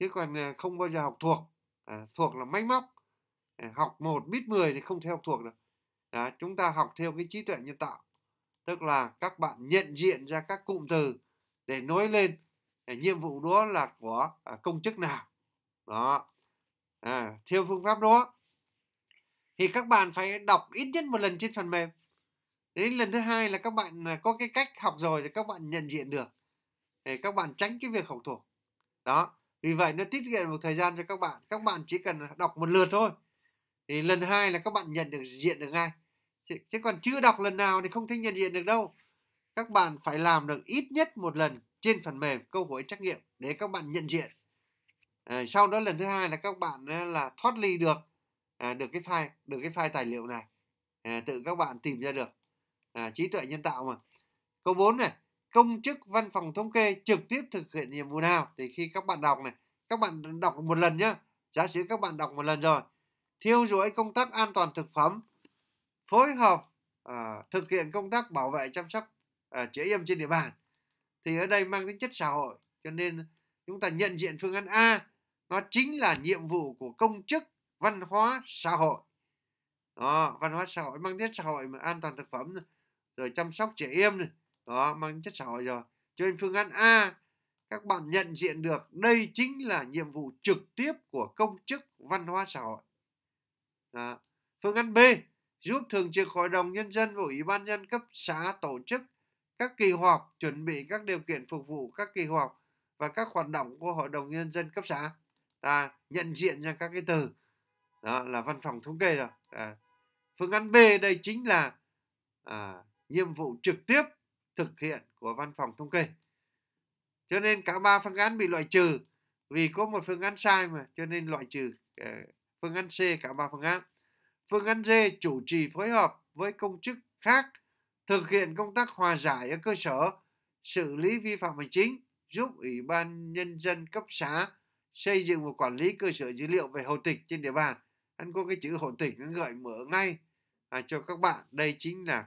chứ còn ờ, không bao giờ học thuộc à, thuộc là máy móc à, học một biết 10 thì không thể học thuộc được đó, chúng ta học theo cái trí tuệ nhân tạo tức là các bạn nhận diện ra các cụm từ để nói lên để nhiệm vụ đó là của công chức nào đó à, theo phương pháp đó thì các bạn phải đọc ít nhất một lần trên phần mềm đến lần thứ hai là các bạn à, có cái cách học rồi thì các bạn nhận diện được để các bạn tránh cái việc học thuộc đó vì vậy nó tiết kiệm một thời gian cho các bạn các bạn chỉ cần đọc một lượt thôi thì lần hai là các bạn nhận được diện được ngay chứ còn chưa đọc lần nào thì không thể nhận diện được đâu các bạn phải làm được ít nhất một lần trên phần mềm câu hỏi trắc nghiệm để các bạn nhận diện à, sau đó lần thứ hai là các bạn ờ, là thoát ly được à, được cái file được cái file tài liệu này à, tự các bạn tìm ra được à, trí tuệ nhân tạo mà câu 4 này công chức văn phòng thống kê trực tiếp thực hiện nhiệm vụ nào thì khi các bạn đọc này các bạn đọc một lần nhá giả sử các bạn đọc một lần rồi thiêu rũi công tác an toàn thực phẩm phối hợp à, thực hiện công tác bảo vệ chăm sóc à, trẻ em trên địa bàn thì ở đây mang tính chất xã hội cho nên chúng ta nhận diện phương án A nó chính là nhiệm vụ của công chức văn hóa xã hội đó, văn hóa xã hội mang tính xã hội mà an toàn thực phẩm rồi chăm sóc trẻ em này đó mang chất xã hội rồi cho nên phương án A các bạn nhận diện được đây chính là nhiệm vụ trực tiếp của công chức văn hóa xã hội đó. phương án B giúp thường trực hội đồng nhân dân và ủy ban nhân cấp xã tổ chức các kỳ họp chuẩn bị các điều kiện phục vụ các kỳ họp và các hoạt động của hội đồng nhân dân cấp xã ta nhận diện ra các cái từ đó là văn phòng thống kê rồi à, phương án b đây chính là à, nhiệm vụ trực tiếp thực hiện của văn phòng thống kê cho nên cả ba phương án bị loại trừ vì có một phương án sai mà cho nên loại trừ à, phương án c cả ba phương án phương án d chủ trì phối hợp với công chức khác thực hiện công tác hòa giải ở cơ sở xử lý vi phạm hành chính giúp ủy ban nhân dân cấp xã xây dựng và quản lý cơ sở dữ liệu về hộ tịch trên địa bàn Anh có cái chữ hộ tịch nó gợi mở ngay à, cho các bạn đây chính là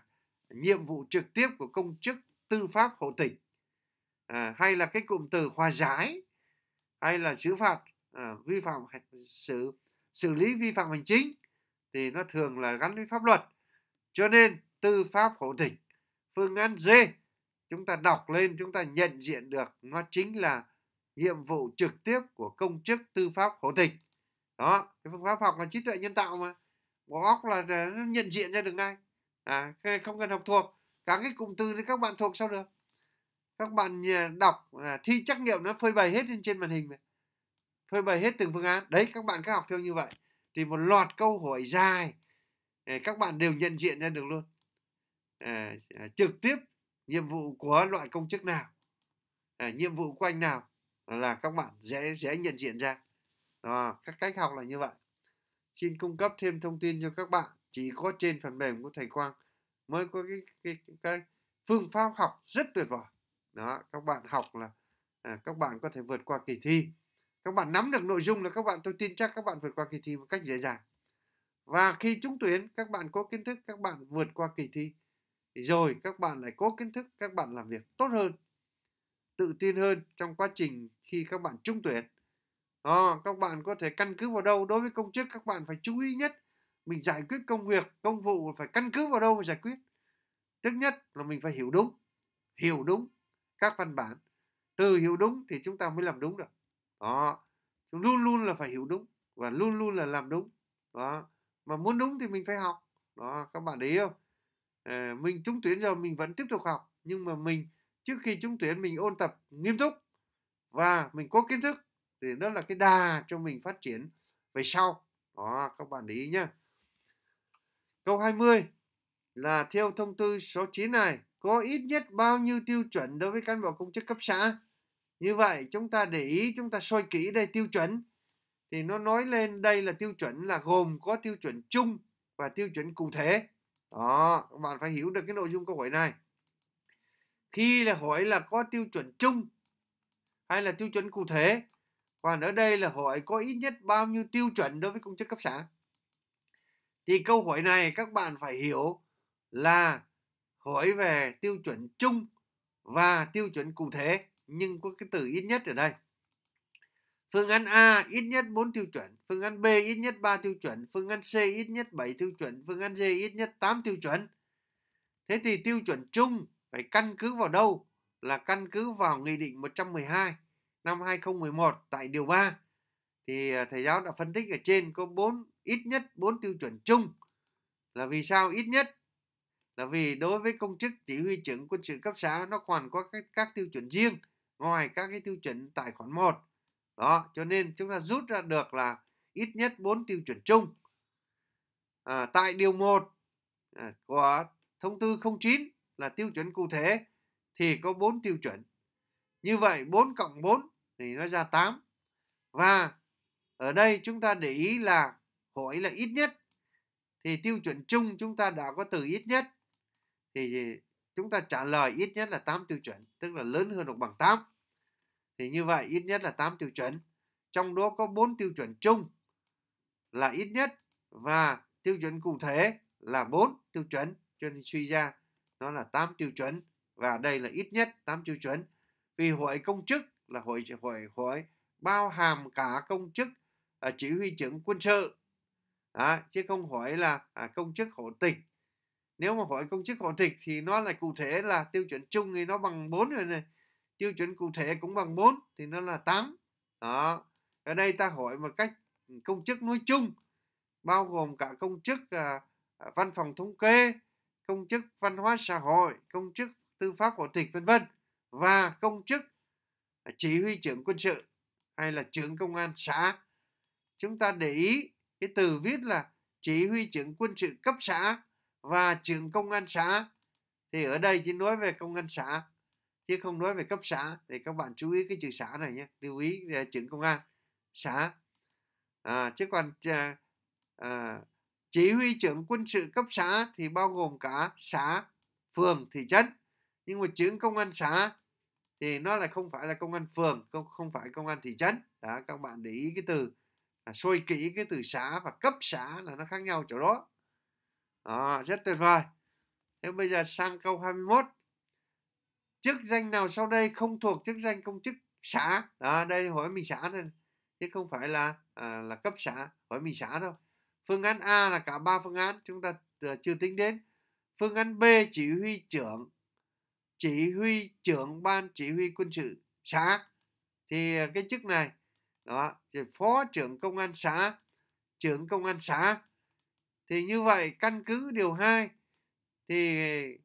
nhiệm vụ trực tiếp của công chức tư pháp hộ tịch à, hay là cái cụm từ hòa giải hay là xử phạt à, vi phạm xử xử lý vi phạm hành chính thì nó thường là gắn với pháp luật cho nên tư pháp hộ tịch phương án D chúng ta đọc lên chúng ta nhận diện được nó chính là nhiệm vụ trực tiếp của công chức tư pháp hộ tịch đó cái phương pháp học là trí tuệ nhân tạo mà bộ óc là nhận diện ra được ngay à, không cần học thuộc các cái cụm từ thì các bạn thuộc sao được các bạn à, đọc à, thi trắc nghiệm nó phơi bày hết trên trên màn hình này. phơi bày hết từng phương án đấy các bạn cứ học theo như vậy thì một loạt câu hỏi dài à, các bạn đều nhận diện ra được luôn à, à, trực tiếp nhiệm vụ của loại công chức nào à, nhiệm vụ của anh nào là các bạn dễ dễ nhận diện ra à, các cách học là như vậy xin cung cấp thêm thông tin cho các bạn chỉ có trên phần mềm của thầy Quang mới có cái cái, cái, phương pháp học rất tuyệt vời đó các bạn học là à, các bạn có thể vượt qua kỳ thi các bạn nắm được nội dung là các bạn tôi tin chắc các bạn vượt qua kỳ thi một cách dễ dàng và khi trúng tuyển các bạn có kiến thức các bạn vượt qua kỳ thi rồi các bạn lại có kiến thức các bạn làm việc tốt hơn tự tin hơn trong quá trình khi các bạn trúng tuyển à, các bạn có thể căn cứ vào đâu đối với công chức các bạn phải chú ý nhất mình giải quyết công việc công vụ phải căn cứ vào đâu mà giải quyết thứ nhất là mình phải hiểu đúng hiểu đúng các văn bản từ hiểu đúng thì chúng ta mới làm đúng được đó chúng luôn luôn là phải hiểu đúng và luôn luôn là làm đúng đó mà muốn đúng thì mình phải học đó các bạn đấy không à, mình trúng tuyển rồi mình vẫn tiếp tục học nhưng mà mình trước khi trúng tuyển mình ôn tập nghiêm túc và mình có kiến thức thì đó là cái đà cho mình phát triển về sau đó các bạn để ý nhé câu 20 là theo thông tư số 9 này có ít nhất bao nhiêu tiêu chuẩn đối với cán bộ công chức cấp xã như vậy chúng ta để ý chúng ta soi kỹ đây tiêu chuẩn thì nó nói lên đây là tiêu chuẩn là gồm có tiêu chuẩn chung và tiêu chuẩn cụ thể đó các bạn phải hiểu được cái nội dung câu hỏi này khi là hỏi là có tiêu chuẩn chung hay là tiêu chuẩn cụ thể còn ở đây là hỏi có ít nhất bao nhiêu tiêu chuẩn đối với công chức cấp xã thì câu hỏi này các bạn phải hiểu là hỏi về tiêu chuẩn chung và tiêu chuẩn cụ thể nhưng có cái từ ít nhất ở đây Phương án A ít nhất 4 tiêu chuẩn, phương án B ít nhất 3 tiêu chuẩn, phương án C ít nhất 7 tiêu chuẩn, phương án D ít nhất 8 tiêu chuẩn. Thế thì tiêu chuẩn chung phải căn cứ vào đâu là căn cứ vào Nghị định 112 năm 2011 tại điều 3 thì ờ, thầy giáo đã phân tích ở trên có bốn ít nhất bốn tiêu chuẩn chung là vì sao ít nhất là vì đối với công chức chỉ huy trưởng quân sự cấp xã nó còn có các, các tiêu chuẩn riêng ngoài các cái tiêu chuẩn tài khoản 1 đó cho nên chúng ta rút ra được là ít nhất bốn tiêu chuẩn chung à, tại điều 1 à, ờ, của thông tư 09 là tiêu chuẩn cụ thể thì có 4 tiêu chuẩn. Như vậy 4 cộng 4 thì nó ra 8. Và ở đây chúng ta để ý là hỏi là ít nhất thì tiêu chuẩn chung chúng ta đã có từ ít nhất thì chúng ta trả lời ít nhất là 8 tiêu chuẩn tức là lớn hơn hoặc bằng 8 thì như vậy ít nhất là 8 tiêu chuẩn trong đó có 4 tiêu chuẩn chung là ít nhất và tiêu chuẩn cụ thể là 4 tiêu chuẩn cho nên suy ra nó là 8 tiêu chuẩn và đây là ít nhất 8 tiêu chuẩn vì hội công chức là hội hội hội bao hàm cả công chức à, chỉ huy trưởng quân sự à, chứ không hỏi là à, công chức hộ tịch nếu mà hỏi công chức hộ tịch thì nó lại cụ thể là tiêu chuẩn chung thì nó bằng 4 rồi này tiêu chuẩn cụ thể cũng bằng 4 thì nó là 8 đó ở đây ta hỏi một cách công chức nói chung bao gồm cả công chức à, à văn phòng thống kê công chức văn hóa xã hội, công chức tư pháp hộ tịch vân vân và công chức chỉ huy trưởng quân sự hay là trưởng công an xã. Chúng ta để ý cái từ viết là chỉ huy trưởng quân sự cấp xã và trưởng công an xã thì ở đây chỉ nói về công an xã chứ không nói về cấp xã thì các bạn chú ý cái chữ xã này nhé lưu ý à, trưởng công an xã à, chứ còn à, à chỉ huy trưởng quân sự cấp xã thì bao gồm cả xã phường thị trấn nhưng mà trưởng công an xã thì nó lại không phải là công an phường không không phải công an thị trấn đó các bạn để ý cái từ à, sôi kỹ cái từ xã và cấp xã là nó khác nhau chỗ đó à, rất tuyệt vời thế bây giờ sang câu 21 chức danh nào sau đây không thuộc chức danh công chức xã đó đây hỏi mình xã thôi chứ không phải là à, là cấp xã hỏi mình xã thôi. Phương án A là cả ba phương án chúng ta ờ, chưa tính đến. Phương án B chỉ huy trưởng chỉ huy trưởng ban chỉ huy quân sự xã thì ờ, cái chức này đó phó trưởng công an xã trưởng công an xã thì như vậy căn cứ điều 2 thì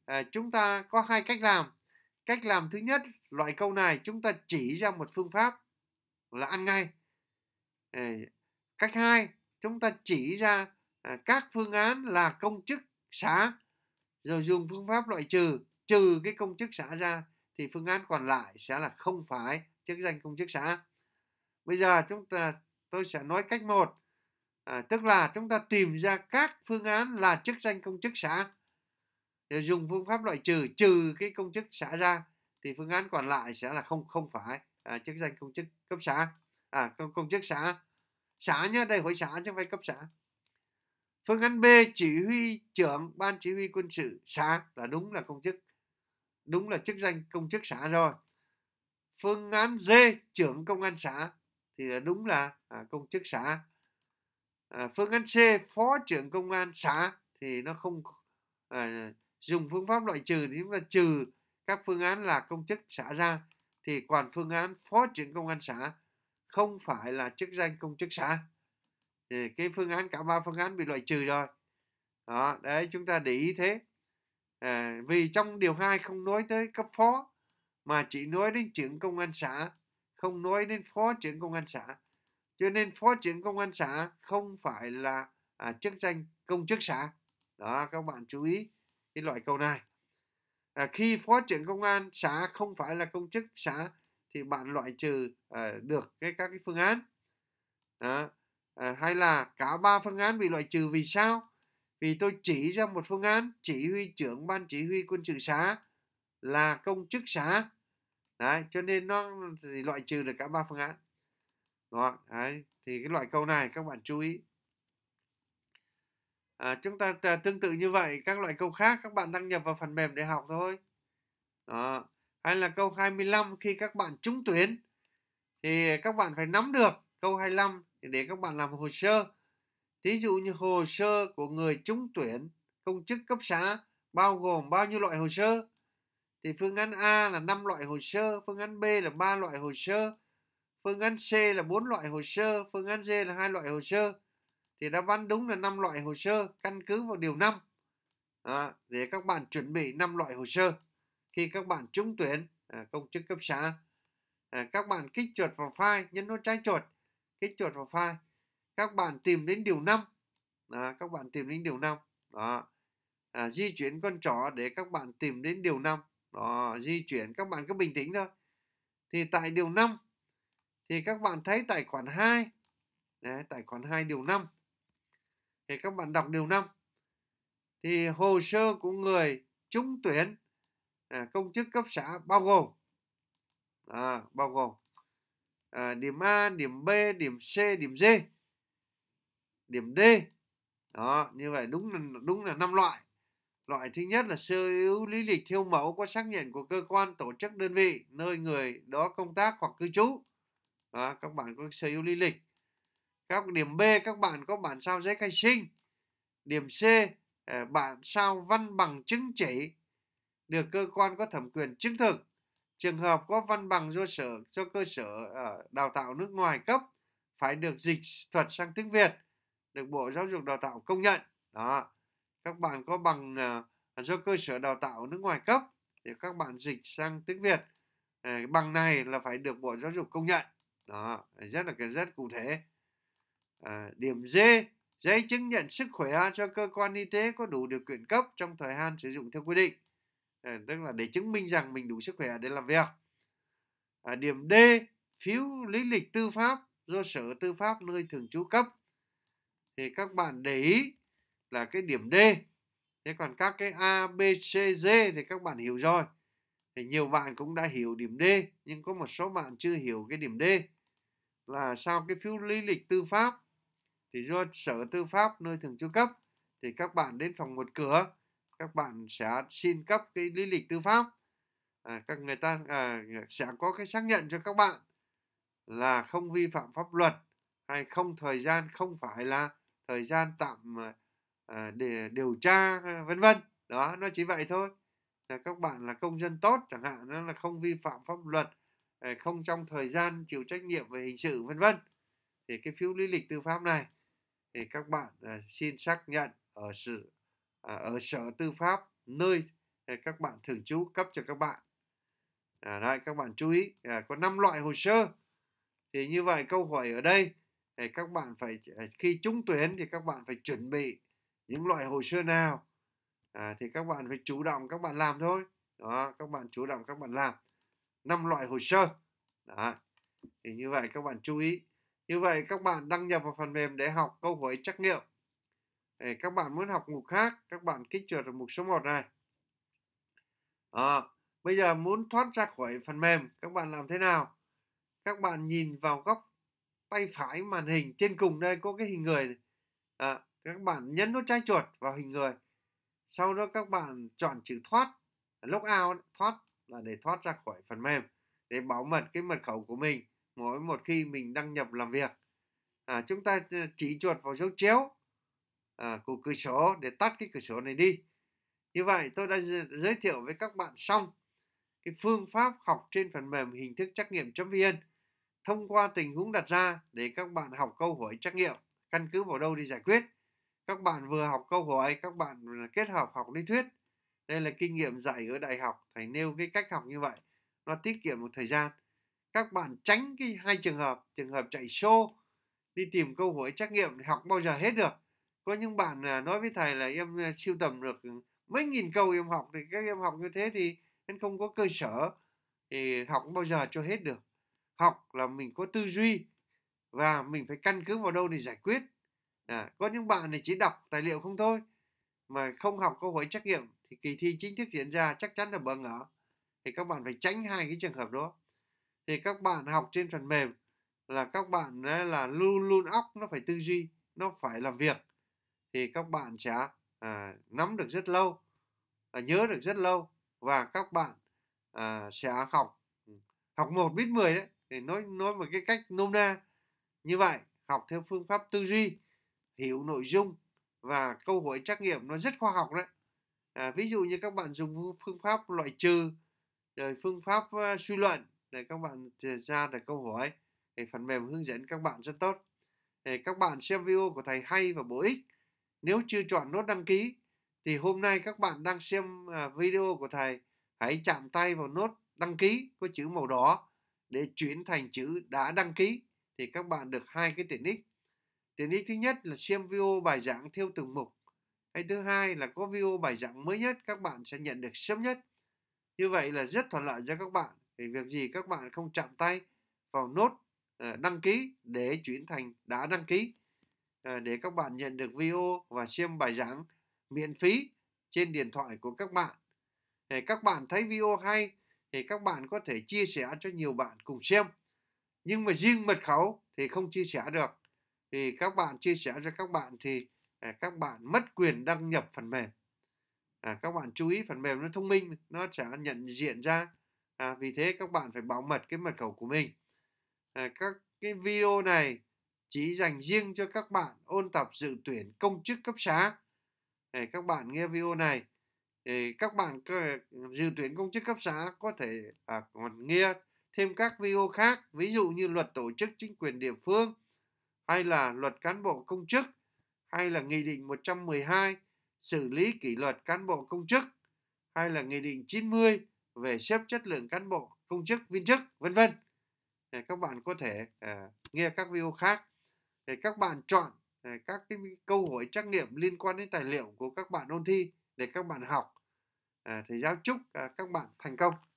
à, chúng ta có hai cách làm cách làm thứ nhất loại câu này chúng ta chỉ ra một phương pháp là ăn ngay cách hai chúng ta chỉ ra à, các phương án là công chức xã rồi dùng phương pháp loại trừ trừ cái công chức xã ra thì phương án còn lại sẽ là không phải chức danh công chức xã bây giờ chúng ta tôi sẽ nói cách một à, tức là chúng ta tìm ra các phương án là chức danh công chức xã rồi dùng phương pháp loại trừ trừ cái công chức xã ra thì phương án còn lại sẽ là không không phải à, chức danh công chức cấp xã à công công chức xã xã nhá đây hội xã chứ không phải cấp xã phương án b chỉ huy trưởng ban chỉ huy quân sự xã là đúng là công chức đúng là chức danh công chức xã rồi phương án d trưởng công an xã thì là đúng là à, công chức xã à, phương án c phó trưởng công an xã thì nó không à, dùng phương pháp loại trừ thì chúng ta trừ các phương án là công chức xã ra thì còn phương án phó trưởng công an xã không phải là chức danh công chức xã thì cái phương án cả ba phương án bị loại trừ rồi đó đấy chúng ta để ý thế à, vì trong điều hai không nói tới cấp phó mà chỉ nói đến trưởng công an xã không nói đến phó trưởng công an xã cho nên phó trưởng công an xã không phải là à, chức danh công chức xã đó các bạn chú ý cái loại câu này à, khi phó trưởng công an xã không phải là công chức xã thì bạn loại trừ uh, được cái các cái phương án đó. À, hay là cả ba phương án bị loại trừ vì sao vì tôi chỉ ra một phương án chỉ huy trưởng ban chỉ huy quân sự xã là công chức xã đấy cho nên nó thì loại trừ được cả ba phương án đó đấy thì cái loại câu này các bạn chú ý à, chúng ta tương tự như vậy các loại câu khác các bạn đăng nhập vào phần mềm để học thôi đó hay là câu 25 khi các bạn trúng tuyển thì các bạn phải nắm được câu 25 để các bạn làm hồ sơ. Thí dụ như hồ sơ của người trúng tuyển công chức cấp xã bao gồm bao nhiêu loại hồ sơ? Thì phương án A là 5 loại hồ sơ, phương án B là 3 loại hồ sơ, phương án C là 4 loại hồ sơ, phương án D là hai loại hồ sơ. Thì đáp án đúng là 5 loại hồ sơ căn cứ vào điều 5. À, để các bạn chuẩn bị 5 loại hồ sơ khi các bạn trúng tuyển à, công chức cấp xã à, các bạn kích chuột vào file nhấn nút trái chuột kích chuột vào file các bạn tìm đến điều 5 à, các bạn tìm đến điều 5 đó à, di chuyển con chó để các bạn tìm đến điều 5 đó di chuyển các bạn cứ bình tĩnh thôi thì tại điều 5 thì các bạn thấy tài khoản 2 Đấy, tài khoản 2 điều 5 thì các bạn đọc điều 5 thì hồ sơ của người trúng tuyển À, công chức cấp xã bao gồm à, bao gồm à, điểm A điểm B điểm C điểm D điểm D đó như vậy đúng là đúng là năm loại loại thứ nhất là sơ yếu lý lịch theo mẫu có xác nhận của cơ quan tổ chức đơn vị nơi người đó công tác hoặc cư trú đó, các bạn có sơ yếu lý lịch các điểm B các bạn có bản sao giấy khai sinh điểm C à, bạn sao văn bằng chứng chỉ được cơ quan có thẩm quyền chứng thực. Trường hợp có văn bằng do sở cho cơ sở ờ, đào tạo nước ngoài cấp phải được dịch thuật sang tiếng Việt, được Bộ Giáo dục Đào tạo công nhận. Đó. Các bạn có bằng ờ, do cơ sở đào tạo nước ngoài cấp thì các bạn dịch sang tiếng Việt. Ờ, bằng này là phải được Bộ Giáo dục công nhận. Đó, rất là cái rất cụ thể. À, điểm D giấy chứng nhận sức khỏe cho cơ quan y tế có đủ điều kiện cấp trong thời hạn sử dụng theo quy định à, tức là để chứng minh rằng mình đủ sức khỏe để làm việc à, điểm D phiếu lý lịch tư pháp do sở tư pháp nơi thường trú cấp thì các bạn để ý là cái điểm D thế còn các cái A B C D thì các bạn hiểu rồi thì nhiều bạn cũng đã hiểu điểm D nhưng có một số bạn chưa hiểu cái điểm D là sao cái phiếu lý lịch tư pháp thì do sở tư pháp nơi thường trú cấp thì các bạn đến phòng một cửa các bạn sẽ xin cấp cái lý lịch tư pháp à, các người ta à, sẽ có cái xác nhận cho các bạn là không vi phạm pháp luật hay không thời gian không phải là thời gian tạm à, à để điều tra à, vân vân đó nó chỉ vậy thôi là các bạn là công dân tốt chẳng hạn nó là không vi phạm pháp luật à, không trong thời gian chịu trách nhiệm về hình sự vân vân thì cái phiếu lý lịch tư pháp này thì các bạn xin xác nhận ở sự ở sở tư pháp nơi các bạn thường trú cấp cho các bạn à, đấy các bạn chú ý à, có 5 loại hồ sơ thì như vậy câu hỏi ở đây thì các bạn phải khi trúng tuyển thì các bạn phải chuẩn bị những loại hồ sơ nào à, thì các bạn phải chủ động các bạn làm thôi đó các bạn chủ động các bạn làm năm loại hồ sơ đó. thì như vậy các bạn chú ý như vậy các bạn đăng nhập vào phần mềm để học câu hỏi trắc nghiệm để các bạn muốn học mục khác các bạn kích chuột ở mục số 1 này à, bây giờ muốn thoát ra khỏi phần mềm các bạn làm thế nào các bạn nhìn vào góc tay phải màn hình trên cùng đây có cái hình người À, các bạn nhấn nút trái chuột vào hình người sau đó các bạn chọn chữ thoát log out thoát là để thoát ra khỏi phần mềm để bảo mật cái mật khẩu của mình mỗi một khi mình đăng nhập làm việc à, chúng ta ờ, chỉ chuột vào dấu chéo à, của cửa sổ để tắt cái cửa sổ này đi như vậy tôi đã giới thiệu với các bạn xong cái phương pháp học trên phần mềm hình thức trắc nghiệm chấm vn thông qua tình huống đặt ra để các bạn học câu hỏi trắc nghiệm căn cứ vào đâu đi giải quyết các bạn vừa học câu hỏi các bạn kết hợp học lý thuyết đây là kinh nghiệm dạy ở đại học thầy nêu cái cách học như vậy nó tiết kiệm một thời gian các bạn tránh cái hai trường hợp trường hợp chạy show đi tìm câu hỏi trắc nghiệm học bao giờ hết được có những bạn à, nói với thầy là em à, siêu tầm được mấy nghìn câu em học thì các em học như thế thì em không có cơ sở thì học bao giờ cho hết được học là mình có tư duy và mình phải căn cứ vào đâu để giải quyết à, có những bạn này chỉ đọc tài liệu không thôi mà không học câu hỏi trắc nghiệm thì kỳ thi chính thức diễn ra chắc chắn là bỡ ngỡ thì các bạn phải tránh hai cái trường hợp đó thì các bạn học trên phần mềm là các bạn là luôn luôn óc nó phải tư duy nó phải làm việc thì các bạn sẽ à, nắm được rất lâu à, nhớ được rất lâu và các bạn à, sẽ học ừ, học một biết 10 đấy thì nói nói một cái cách nôm na như vậy học theo phương pháp tư duy hiểu nội dung và câu hỏi trắc nghiệm nó rất khoa học đấy à, ví dụ như các bạn dùng phương pháp loại trừ rồi phương pháp uh, suy luận để các bạn ra được câu hỏi thì phần mềm hướng dẫn các bạn rất tốt thì các bạn xem video của thầy hay và bổ ích nếu chưa chọn nút đăng ký thì hôm nay các bạn đang xem à, video của thầy hãy chạm tay vào nốt đăng ký có chữ màu đỏ để chuyển thành chữ đã đăng ký thì các bạn được hai cái tiện ích. Tiện ích thứ nhất là xem video bài giảng theo từng mục. Hay thứ hai là có video bài giảng mới nhất các bạn sẽ nhận được sớm nhất. Như vậy là rất thuận lợi cho các bạn. Thì việc gì các bạn không chạm tay vào nốt ờ, đăng ký để chuyển thành đã đăng ký Ờ, để các bạn nhận được video và xem bài giảng miễn phí trên điện thoại của các bạn. Để các bạn thấy video hay thì các bạn có thể chia sẻ cho nhiều bạn cùng xem. Nhưng mà riêng mật khẩu thì không chia sẻ được. Thì các bạn chia sẻ cho các bạn thì à, các bạn mất quyền đăng nhập phần mềm. À, các bạn chú ý phần mềm nó thông minh, nó sẽ nhận diện ra. À, vì thế các bạn phải bảo mật cái mật khẩu của mình. À, các cái video này chỉ dành riêng cho các bạn ôn tập dự tuyển công chức cấp xã để các bạn nghe video này thì các bạn dự tuyển công chức cấp xã có thể à, còn nghe thêm các video khác ví dụ như luật tổ chức chính quyền địa phương hay là luật cán bộ công chức hay là nghị định 112 xử lý kỷ luật cán bộ công chức hay là nghị định 90 về xếp chất lượng cán bộ công chức viên chức vân vân để các bạn có thể à, nghe các video khác thì các bạn chọn ờ, các cái câu hỏi trắc nghiệm liên quan đến tài liệu của các bạn ôn thi để các bạn học. À, ờ, thì giáo chúc ờ, các bạn thành công.